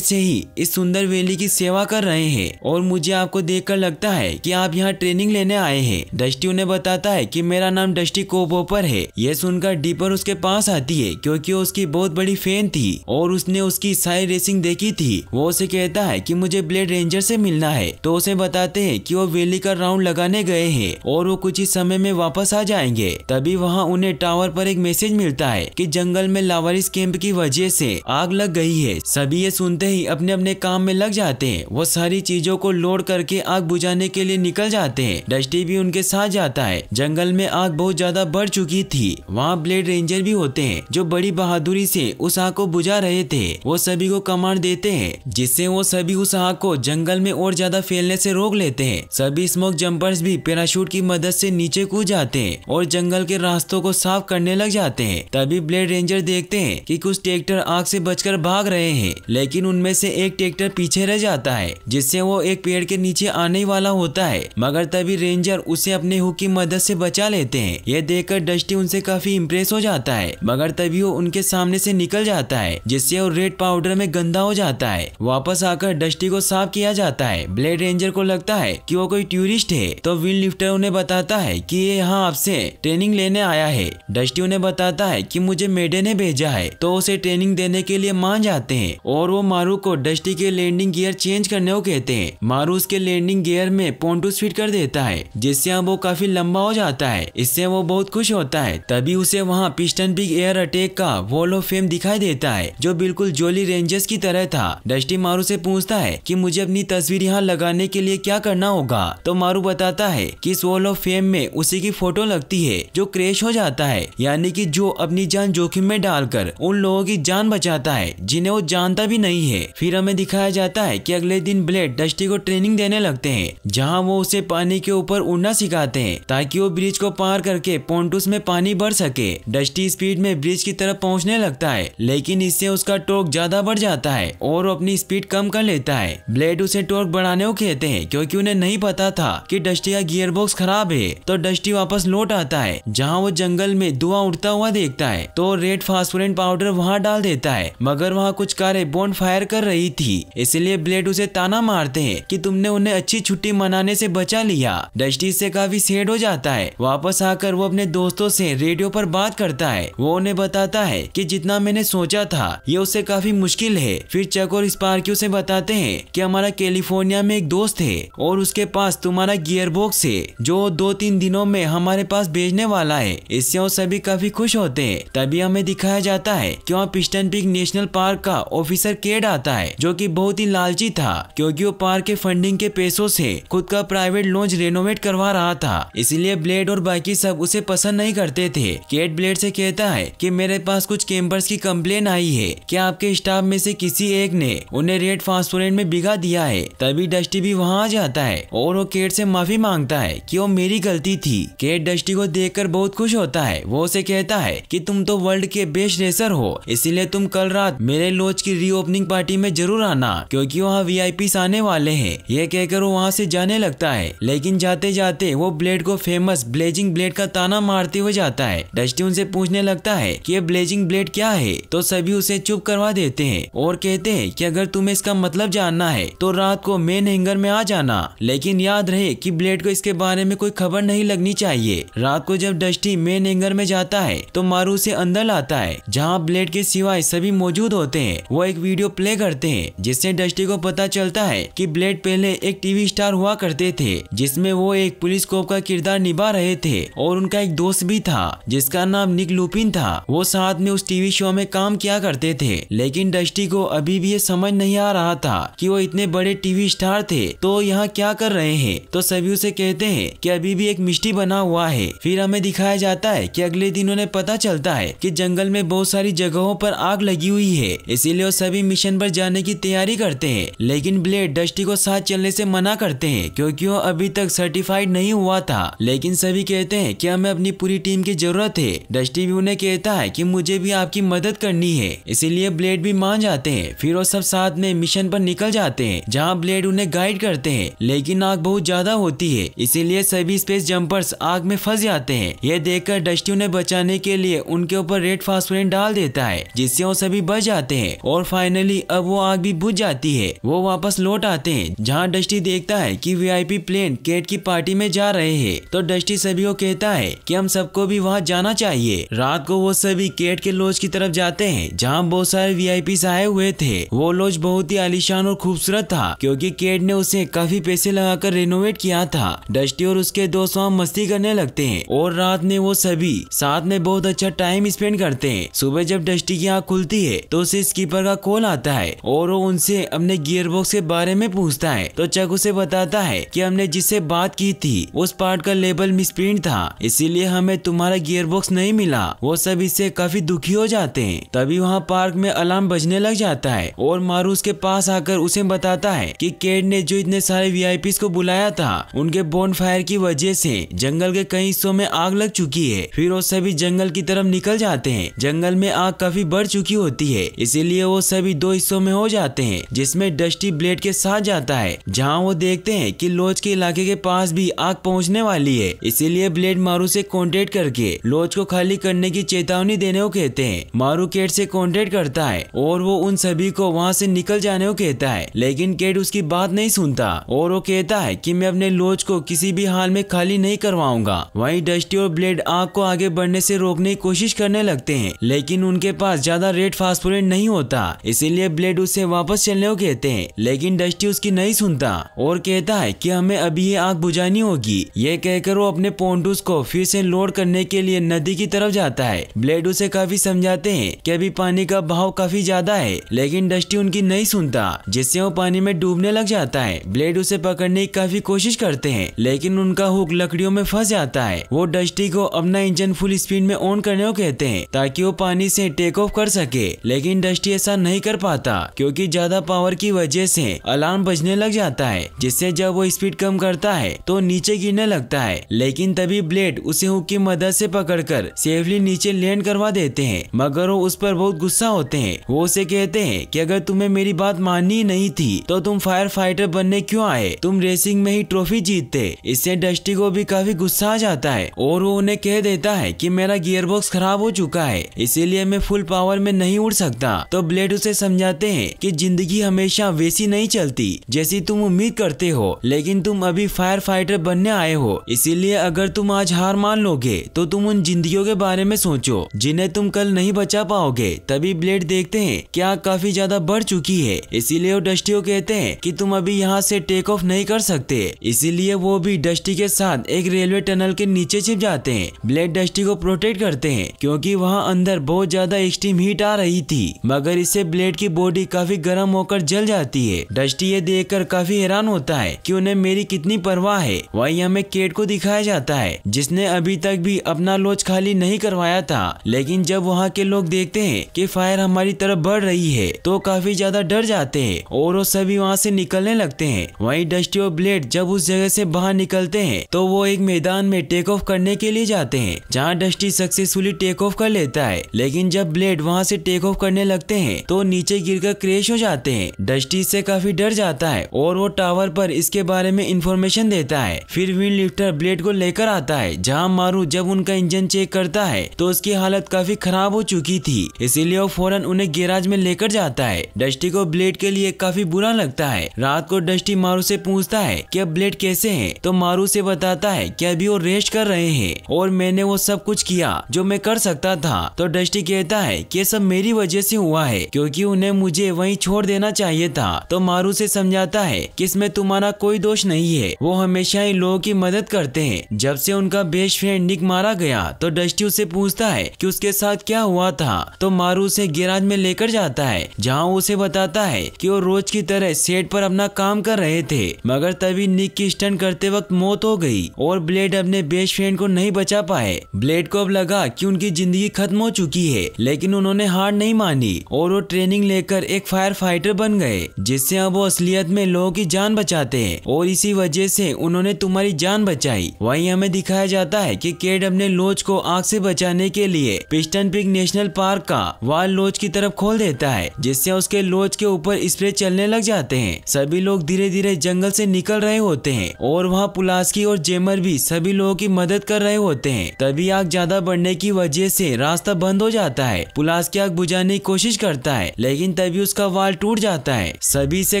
देर से ही इस सुंदर वैली की सेवा कर रहे हैं और मुझे आपको देखकर लगता है कि आप यहाँ ट्रेनिंग लेने आए हैं डस्टी उन्हें बताता है कि मेरा नाम डस्टी कोपोपर है यह सुनकर डीपर उसके पास आती है क्योंकि उसकी बहुत बड़ी फैन थी और उसने उसकी सारी रेसिंग देखी थी वो उसे कहता है कि मुझे ब्लेड रेंजर से मिलना है तो उसे बताते हैं कि वो वैली का राउंड लगाने गए हैं और वो कुछ ही समय में वापस आ जाएंगे तभी वहाँ उन्हें टावर पर एक मैसेज मिलता है कि जंगल में लावारिस कैंप की वजह से आग लग गई है सभी ये सुनते ही अपने अपने काम में लग जाते हैं वो सारी चीजों को लोड करके आग बुझाने के लिए निकल जाते हैं डस्टी भी उनके साथ जाता है जंगल में आग बहुत ज्यादा बढ़ चुकी थी वहाँ ब्लेड रेंजर भी होते हैं जो बड़ी बहादुरी से उस आग को बुझा रहे थे वो सभी को कमांड देते हैं जिससे वो सभी उस आग को जंगल में और ज्यादा फैलने से रोक लेते हैं सभी स्मोक जंपर्स भी पैराशूट की मदद से नीचे कूद जाते हैं और जंगल के रास्तों को साफ करने लग जाते हैं तभी ब्लेड रेंजर देखते हैं कि कुछ ट्रैक्टर आग से बचकर भाग रहे हैं लेकिन उन उनमें से एक ट्रैक्टर पीछे रह जाता है जिससे वो एक पेड़ के नीचे आने वाला होता है मगर तभी रेंजर उसे अपने हुक की मदद से बचा लेते हैं ये देखकर डस्टी उनसे काफी इम्प्रेस हो जाता है मगर तभी वो उनके सामने से निकल जाता है जिससे वो रेड पाउडर में गंदा हो जाता है वापस आकर डस्टी को साफ किया जाता है ब्लेड रेंजर को लगता है की वो कोई टूरिस्ट है तो व्हील लिफ्टर उन्हें बताता है की ये यहाँ आपसे ट्रेनिंग लेने आया है डस्टी उन्हें बताता है की मुझे मेडे ने भेजा है तो उसे ट्रेनिंग देने के लिए मान जाते हैं और वो मारू मारू को डस्टी के लैंडिंग गियर चेंज करने को कहते हैं मारू उसके लैंडिंग गियर में पोन्टूस फिट कर देता है जिससे अब वो काफी लंबा हो जाता है इससे वो बहुत खुश होता है तभी उसे वहाँ पिस्टन बिग एयर अटैक का वॉल ऑफ फेम दिखाई देता है जो बिल्कुल जोली रेंजर्स की तरह था डस्टी मारू से पूछता है कि मुझे अपनी तस्वीर यहाँ लगाने के लिए क्या करना होगा तो मारू बताता है कि इस वॉल ऑफ फेम में उसी की फोटो लगती है जो क्रेश हो जाता है यानी कि जो अपनी जान जोखिम में डालकर उन लोगों की जान बचाता है जिन्हें वो जानता भी नहीं है हैं। फिर हमें दिखाया जाता है कि अगले दिन ब्लेड डस्टी को ट्रेनिंग देने लगते हैं जहां वो उसे पानी के ऊपर उड़ना सिखाते हैं ताकि वो ब्रिज को पार करके पोन्टूस में पानी भर सके डस्टी स्पीड में ब्रिज की तरफ पहुँचने लगता है लेकिन इससे उसका टोर्क ज्यादा बढ़ जाता है और अपनी स्पीड कम कर लेता है ब्लेड उसे टोर्क बढ़ाने को कहते हैं क्यूँकी उन्हें नहीं पता था की डस्टी का गियर बॉक्स खराब है तो डस्टी वापस लौट आता है जहाँ वो जंगल में धुआं उड़ता हुआ देखता है तो रेड फास्फोरेंट पाउडर वहाँ डाल देता है मगर वहाँ कुछ कारें बोन फायर कर रही थी इसलिए ब्लेड उसे ताना मारते हैं कि तुमने उन्हें अच्छी छुट्टी मनाने से बचा लिया डस्टी से काफी सेड हो जाता है वापस आकर वो अपने दोस्तों से रेडियो पर बात करता है वो उन्हें बताता है कि जितना मैंने सोचा था ये उससे काफी मुश्किल है फिर चक और स्पार्क्यू उसे बताते हैं कि हमारा कैलिफोर्निया में एक दोस्त है और उसके पास तुम्हारा गियर बॉक्स है जो दो तीन दिनों में हमारे पास भेजने वाला है इससे वो सभी काफी खुश होते हैं तभी हमें दिखाया जाता है की वहाँ पिस्टन पिक नेशनल पार्क का ऑफिसर केड आता आता है जो कि बहुत ही लालची था क्योंकि वो पार्क के फंडिंग के पैसों से खुद का प्राइवेट लॉन्च रेनोवेट करवा रहा था इसीलिए ब्लेड और बाकी सब उसे पसंद नहीं करते थे केट ब्लेड से कहता है कि मेरे पास कुछ कैंपर्स की कंप्लेन आई है कि आपके स्टाफ में से किसी एक ने उन्हें रेड फास्टोरेंट में बिगा दिया है तभी डस्टी भी वहाँ आ जाता है और वो केट से माफी मांगता है की वो मेरी गलती थी केट डस्टी को देख बहुत खुश होता है वो उसे कहता है की तुम तो वर्ल्ड के बेस्ट रेसर हो इसीलिए तुम कल रात मेरे लॉज की रीओपनिंग पार्टी पार्टी में जरूर आना क्योंकि वहाँ वी आने वाले हैं ये कहकर वो वहाँ से जाने लगता है लेकिन जाते जाते वो ब्लेड को फेमस ब्लेजिंग ब्लेड का ताना मारते हुए जाता है डस्टी उनसे पूछने लगता है की ये ब्लेजिंग ब्लेड क्या है तो सभी उसे चुप करवा देते हैं और कहते हैं की अगर तुम्हें इसका मतलब जानना है तो रात को मेन हैंगर में आ जाना लेकिन याद रहे की ब्लेड को इसके बारे में कोई खबर नहीं लगनी चाहिए रात को जब डस्टी मेन हैंगर में जाता है तो मारू उसे अंदर लाता है जहाँ ब्लेड के सिवाय सभी मौजूद होते हैं वो एक वीडियो प्ले करते हैं जिससे डस्टी को पता चलता है कि ब्लेड पहले एक टीवी स्टार हुआ करते थे जिसमें वो एक पुलिस कोप का किरदार निभा रहे थे और उनका एक दोस्त भी था जिसका नाम निक लुपिन था वो साथ में उस टीवी शो में काम किया करते थे लेकिन डस्टी को अभी भी ये समझ नहीं आ रहा था कि वो इतने बड़े टीवी स्टार थे तो यहाँ क्या कर रहे हैं तो सभी उसे कहते हैं कि अभी भी एक मिस्ट्री बना हुआ है फिर हमें दिखाया जाता है कि अगले दिन उन्हें पता चलता है कि जंगल में बहुत सारी जगहों पर आग लगी हुई है इसीलिए वो सभी मिशन पर जाने की तैयारी करते हैं लेकिन ब्लेड डस्टी को साथ चलने से मना करते हैं क्योंकि वो अभी तक सर्टिफाइड नहीं हुआ था लेकिन सभी कहते हैं कि हमें अपनी पूरी टीम की जरूरत है डस्टी भी उन्हें कहता है कि मुझे भी आपकी मदद करनी है इसीलिए ब्लेड भी मान जाते हैं फिर वो सब साथ में मिशन पर निकल जाते हैं जहाँ ब्लेड उन्हें गाइड करते हैं लेकिन आग बहुत ज्यादा होती है इसीलिए सभी स्पेस जम्पर्स आग में फंस जाते हैं यह देखकर डस्टी उन्हें बचाने के लिए उनके ऊपर रेड फास्ट डाल देता है जिससे वो सभी बच जाते हैं और फाइनली अब वो आग भी बुझ जाती है वो वापस लौट आते हैं जहाँ डस्टी देखता है कि वीआईपी प्लेन केट की पार्टी में जा रहे हैं तो डस्टी सभी को कहता है कि हम सबको भी वहाँ जाना चाहिए रात को वो सभी केट के लॉज की तरफ जाते हैं जहाँ बहुत सारे वी आए हुए थे वो लॉज बहुत ही आलिशान और खूबसूरत था क्योंकि केट ने उसे काफी पैसे लगाकर रेनोवेट किया था डस्टी और उसके दोस्त वहाँ मस्ती करने लगते हैं और रात में वो सभी साथ में बहुत अच्छा टाइम स्पेंड करते हैं सुबह जब डस्टी की आँख खुलती है तो उसे स्कीपर का कॉल आता है है और वो उनसे अपने गियरबॉक्स के बारे में पूछता है तो चक उसे बताता है कि हमने जिससे बात की थी उस पार्ट का लेबल मिसप्रिंट था इसीलिए हमें तुम्हारा गियरबॉक्स नहीं मिला वो सब इससे काफी दुखी हो जाते हैं तभी वहाँ पार्क में अलार्म बजने लग जाता है और मारू उसके पास आकर उसे बताता है की केड ने जो इतने सारे पी को बुलाया था उनके बोन फायर की वजह ऐसी जंगल के कई हिस्सों में आग लग चुकी है फिर वो सभी जंगल की तरफ निकल जाते हैं जंगल में आग काफी बढ़ चुकी होती है इसीलिए वो सभी दो हिस्सों हिस्सों में हो जाते हैं जिसमे डस्टी ब्लेड के साथ जाता है जहाँ वो देखते हैं की लोच के इलाके के पास भी आग पहुँचने वाली है इसीलिए ब्लेड मारू से कॉन्टेक्ट करके लोच को खाली करने की चेतावनी देने को कहते हैं मारू केट से कॉन्टेक्ट करता है और वो उन सभी को वहाँ से निकल जाने को कहता है लेकिन केट उसकी बात नहीं सुनता और वो कहता है कि मैं अपने लोच को किसी भी हाल में खाली नहीं करवाऊंगा वहीं डस्टी और ब्लेड आग को आगे बढ़ने से रोकने की कोशिश करने लगते हैं लेकिन उनके पास ज्यादा रेड फास्फोरेट नहीं होता इसीलिए ब्लेड उसे वापस चलने को कहते हैं लेकिन डस्टी उसकी नहीं सुनता और कहता है कि हमें अभी ये आग बुझानी होगी ये कहकर वो अपने पोन्टूस को फिर से लोड करने के लिए नदी की तरफ जाता है ब्लेड उसे काफी समझाते हैं कि अभी पानी का बहाव काफी ज्यादा है लेकिन डस्टी उनकी नहीं सुनता जिससे वो पानी में डूबने लग जाता है ब्लेड उसे पकड़ने की काफी कोशिश करते हैं लेकिन उनका हुक लकड़ियों में फंस जाता है वो डस्टी को अपना इंजन फुल स्पीड में ऑन करने को कहते हैं ताकि वो पानी से टेक ऑफ कर सके लेकिन डस्टी ऐसा नहीं कर पाता होता क्योंकि ज्यादा पावर की वजह से अलार्म बजने लग जाता है जिससे जब वो स्पीड कम करता है तो नीचे गिरने लगता है लेकिन तभी ब्लेड उसे हुक की मदद से पकड़कर सेफली नीचे लैंड करवा देते हैं मगर वो उस पर बहुत गुस्सा होते हैं वो उसे कहते हैं कि अगर तुम्हें मेरी बात माननी नहीं थी तो तुम फायर फाइटर बनने क्यों आए तुम रेसिंग में ही ट्रॉफी जीतते इससे डस्टी को भी काफी गुस्सा आ जाता है और वो उन्हें कह देता है कि मेरा गियरबॉक्स खराब हो चुका है इसीलिए मैं फुल पावर में नहीं उड़ सकता तो ब्लेड उसे समझाते कहते हैं कि जिंदगी हमेशा वैसी नहीं चलती जैसी तुम उम्मीद करते हो लेकिन तुम अभी फायर फाइटर बनने आए हो इसीलिए अगर तुम आज हार मान लोगे तो तुम उन जिंदगियों के बारे में सोचो जिन्हें तुम कल नहीं बचा पाओगे तभी ब्लेड देखते हैं क्या आग काफी ज्यादा बढ़ चुकी है इसीलिए वो डस्टी को कहते हैं कि तुम अभी यहाँ से टेक ऑफ नहीं कर सकते इसीलिए वो भी डस्टी के साथ एक रेलवे टनल के नीचे छिप जाते हैं ब्लेड डस्टी को प्रोटेक्ट करते हैं क्योंकि वहाँ अंदर बहुत ज्यादा एक्सट्रीम हीट आ रही थी मगर इससे ब्लेड की बॉडी बॉडी काफी गर्म होकर जल जाती है डस्टी ये देख कर काफी हैरान होता है की उन्हें मेरी कितनी परवाह है वही हमें केट को दिखाया जाता है जिसने अभी तक भी अपना लोच खाली नहीं करवाया था लेकिन जब वहाँ के लोग देखते हैं कि फायर हमारी तरफ बढ़ रही है तो काफी ज्यादा डर जाते हैं और वो सभी वहाँ से निकलने लगते हैं वहीं डस्टी और ब्लेड जब उस जगह से बाहर निकलते हैं तो वो एक मैदान में टेक ऑफ करने के लिए जाते हैं जहाँ डस्टी सक्सेसफुली टेक ऑफ कर लेता है लेकिन जब ब्लेड वहाँ से टेक ऑफ करने लगते हैं तो नीचे गिरकर क्रेश हो जाते हैं डस्टी इससे काफी डर जाता है और वो टावर पर इसके बारे में इंफॉर्मेशन देता है फिर विंड लिफ्टर ब्लेड को लेकर आता है जहाँ मारू जब उनका इंजन चेक करता है तो उसकी हालत काफी खराब हो चुकी थी इसीलिए वो फौरन उन्हें गैराज में लेकर जाता है डस्टी को ब्लेड के लिए काफी बुरा लगता है रात को डस्टी मारू से पूछता है की अब ब्लेड कैसे है तो मारू से बताता है की अभी वो रेस्ट कर रहे हैं और मैंने वो सब कुछ किया जो मैं कर सकता था तो डस्टी कहता है की सब मेरी वजह से हुआ है क्योंकि उन्हें मुझे वहीं छोड़ देना चाहिए था तो मारू से समझाता है कि इसमें तुम्हारा कोई दोष नहीं है वो हमेशा इन लोगों की मदद करते हैं जब से उनका बेस्ट फ्रेंड निक मारा गया तो डस्टी उसे पूछता है कि उसके साथ क्या हुआ था तो मारू उसे गिराज में लेकर जाता है जहाँ उसे बताता है कि वो रोज की तरह सेट पर अपना काम कर रहे थे मगर तभी निक की स्टन करते वक्त मौत हो गई और ब्लेड अपने बेस्ट फ्रेंड को नहीं बचा पाए ब्लेड को अब लगा कि उनकी जिंदगी खत्म हो चुकी है लेकिन उन्होंने हार नहीं मानी और वो ट्रेनिंग लेकर लेकर एक फायर फाइटर बन गए जिससे अब वो असलियत में लोगों की जान बचाते हैं और इसी वजह से उन्होंने तुम्हारी जान बचाई वही हमें दिखाया जाता है की केड अपने लोच को आग से बचाने के लिए पिस्टन पिक नेशनल पार्क का वाल लोच की तरफ खोल देता है जिससे उसके लोच के ऊपर स्प्रे चलने लग जाते हैं सभी लोग धीरे धीरे जंगल से निकल रहे होते हैं और वहाँ पुलास्की और जेमर भी सभी लोगों की मदद कर रहे होते हैं तभी आग ज्यादा बढ़ने की वजह से रास्ता बंद हो जाता है पुलास्की आग बुझाने की कोशिश करता है लेकिन तभी उसका वाल टूट जाता है सभी से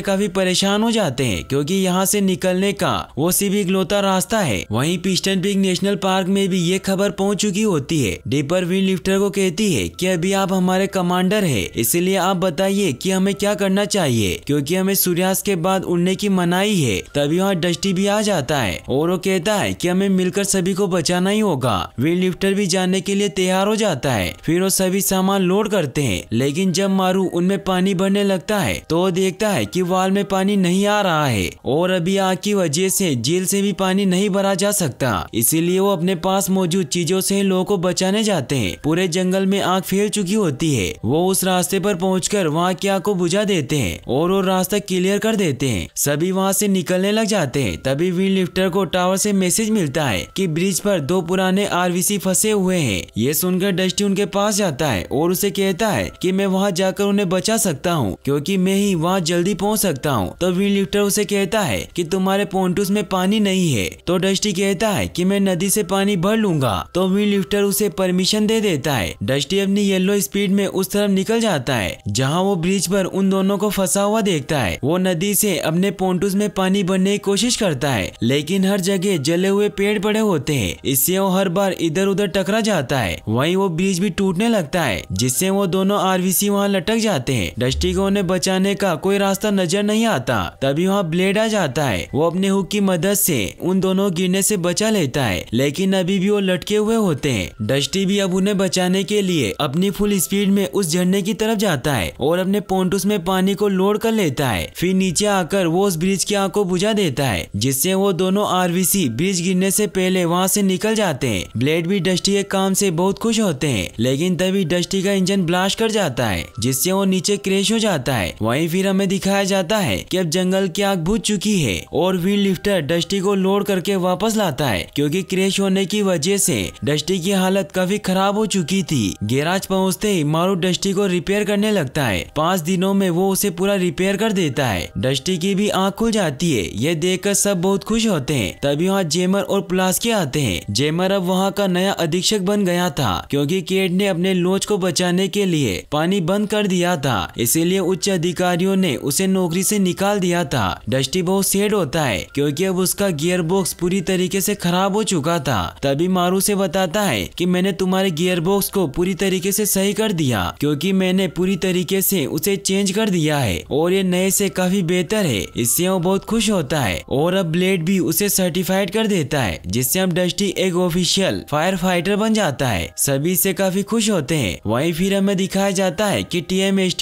काफी परेशान हो जाते हैं क्योंकि यहाँ से निकलने का वो सिर्फ इकलौता रास्ता है वही पिस्टन पीक नेशनल पार्क में भी ये खबर पहुँच चुकी होती है डीपर विंड लिफ्टर को कहती है की अभी आप हमारे कमांडर है इसीलिए आप बताइए की हमें क्या करना चाहिए क्यूँकी हमें सूर्यास्त के बाद उड़ने की मनाही है तभी वहाँ डस्टी भी आ जाता है और वो कहता है की हमें मिलकर सभी को बचाना ही होगा विंड लिफ्टर भी जाने के लिए तैयार हो जाता है फिर वो सभी सामान लोड करते हैं लेकिन जब मारू उनमें पानी भरने लगता है तो देखता है कि वाल में पानी नहीं आ रहा है और अभी आग की वजह से जेल से भी पानी नहीं भरा जा सकता इसीलिए वो अपने पास मौजूद चीजों से लोगों को बचाने जाते हैं पूरे जंगल में आग फैल चुकी होती है वो उस रास्ते पर कर वहाँ की आग को बुझा देते हैं और वो रास्ता क्लियर कर देते है सभी वहाँ से निकलने लग जाते हैं तभी व्हील लिफ्टर को टावर से मैसेज मिलता है की ब्रिज पर दो पुराने सी फंसे हुए है ये सुनकर डस्टी उनके पास जाता है और उसे कहता है कि मैं वहाँ जाकर उन्हें बचा सकता हूँ क्योंकि मैं ही वहाँ जल्दी पहुँच सकता हूँ तो विंड लिफ्टर उसे कहता है कि तुम्हारे पोन्टूस में पानी नहीं है तो डस्टी कहता है कि मैं नदी से पानी भर लूंगा तो विंड लिफ्टर उसे परमिशन दे देता है डस्टी अपनी येलो स्पीड में उस तरफ निकल जाता है जहाँ वो ब्रिज पर उन दोनों को फंसा हुआ देखता है वो नदी से अपने पोन्टूस में पानी भरने की कोशिश करता है लेकिन हर जगह जले हुए पेड़ पड़े होते हैं इससे वो हर बार इधर उधर टकरा जाता है वही वो ब्रिज भी टूटने लगता है जिससे वो दोनों आरवीसी वहाँ लटक जाते हैं डस्टिको ने बचाने का कोई रास्ता नजर नहीं आता तभी वहाँ ब्लेड आ जाता है वो अपने हुक की मदद से उन दोनों गिरने से बचा लेता है लेकिन अभी भी वो लटके हुए होते हैं डस्टी भी अब उन्हें बचाने के लिए अपनी फुल स्पीड में उस झरने की तरफ जाता है और अपने पोन्टूस में पानी को लोड कर लेता है फिर नीचे आकर वो उस ब्रिज की आग को बुझा देता है जिससे वो दोनों आर ब्रिज गिरने से पहले वहाँ से निकल जाते हैं ब्लेड भी डस्टी के काम से बहुत खुश होते हैं लेकिन तभी डस्टी का इंजन ब्लास्ट कर जाता है जिससे वो नीचे क्रैश हो जाता है वहीं फिर हमें दिखाया जाता है कि अब जंगल की आग बुझ चुकी है और व्हील लिफ्टर डस्टी को लोड करके वापस लाता है क्योंकि क्रैश होने की वजह से डस्टी की हालत काफी खराब हो चुकी थी गैराज पहुंचते ही मारू डस्टी को रिपेयर करने लगता है पाँच दिनों में वो उसे पूरा रिपेयर कर देता है डस्टी की भी आँख खुल जाती है ये देख सब बहुत खुश होते हैं तभी वहाँ जेमर और प्लास्के आते हैं जेमर अब वहाँ का नया अधीक्षक बन गया था क्योंकि केट ने अपने लोच को बचाने के लिए पानी बंद कर दिया था था इसीलिए उच्च अधिकारियों ने उसे नौकरी से निकाल दिया था डस्टी बहुत सेड होता है क्योंकि अब उसका गियर बॉक्स पूरी तरीके से खराब हो चुका था तभी मारू से बताता है कि मैंने तुम्हारे गियर बॉक्स को पूरी तरीके से सही कर दिया क्योंकि मैंने पूरी तरीके से उसे चेंज कर दिया है और ये नए से काफी बेहतर है इससे वो बहुत खुश होता है और अब ब्लेड भी उसे सर्टिफाइड कर देता है जिससे अब डस्टी एक ऑफिशियल फायर फाइटर बन जाता है सभी इससे काफी खुश होते हैं वही फिर हमें दिखाया जाता है की टी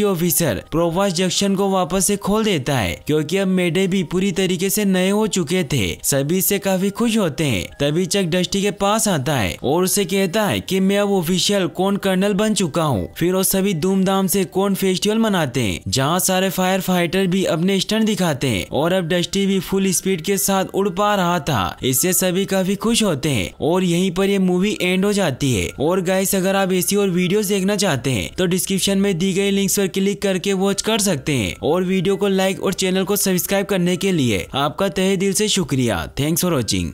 ऑफिसर प्रोवास जंक्शन को वापस से खोल देता है क्योंकि अब मेडे भी पूरी तरीके से नए हो चुके थे सभी से काफी खुश होते हैं तभी चक डस्टी के पास आता है और उसे कहता है कि मैं अब ऑफिशियल कौन कर्नल बन चुका हूँ फिर वो सभी धूमधाम से कौन फेस्टिवल मनाते हैं जहाँ सारे फायर फाइटर भी अपने स्टंट दिखाते हैं और अब डस्टी भी फुल स्पीड के साथ उड़ पा रहा था इससे सभी काफी खुश होते हैं और यहीं पर ये मूवी एंड हो जाती है और गाइस अगर आप ऐसी और वीडियो देखना चाहते हैं तो डिस्क्रिप्शन में दी गई लिंक्स पर क्लिक करके वॉच कर सकते हैं और वीडियो को लाइक और चैनल को सब्सक्राइब करने के लिए आपका तहे दिल से शुक्रिया थैंक्स फॉर वॉचिंग